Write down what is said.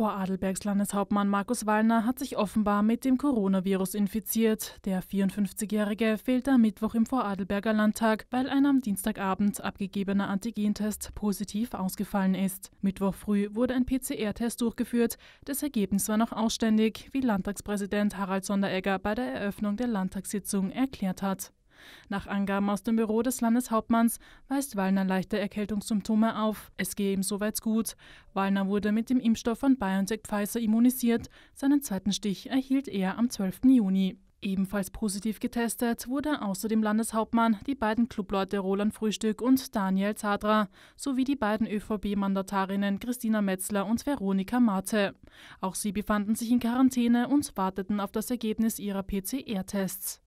Vorarlbergs Landeshauptmann Markus Wallner hat sich offenbar mit dem Coronavirus infiziert. Der 54-Jährige fehlte am Mittwoch im Voradelberger Landtag, weil ein am Dienstagabend abgegebener Antigentest positiv ausgefallen ist. Mittwoch früh wurde ein PCR-Test durchgeführt. Das Ergebnis war noch ausständig, wie Landtagspräsident Harald Sonderegger bei der Eröffnung der Landtagssitzung erklärt hat. Nach Angaben aus dem Büro des Landeshauptmanns weist Wallner leichte Erkältungssymptome auf. Es gehe ihm soweit gut. Wallner wurde mit dem Impfstoff von BioNTech Pfizer immunisiert. Seinen zweiten Stich erhielt er am 12. Juni. Ebenfalls positiv getestet wurde außer dem Landeshauptmann die beiden Clubleute Roland Frühstück und Daniel Zadra sowie die beiden övb mandatarinnen Christina Metzler und Veronika Mate. Auch sie befanden sich in Quarantäne und warteten auf das Ergebnis ihrer PCR-Tests.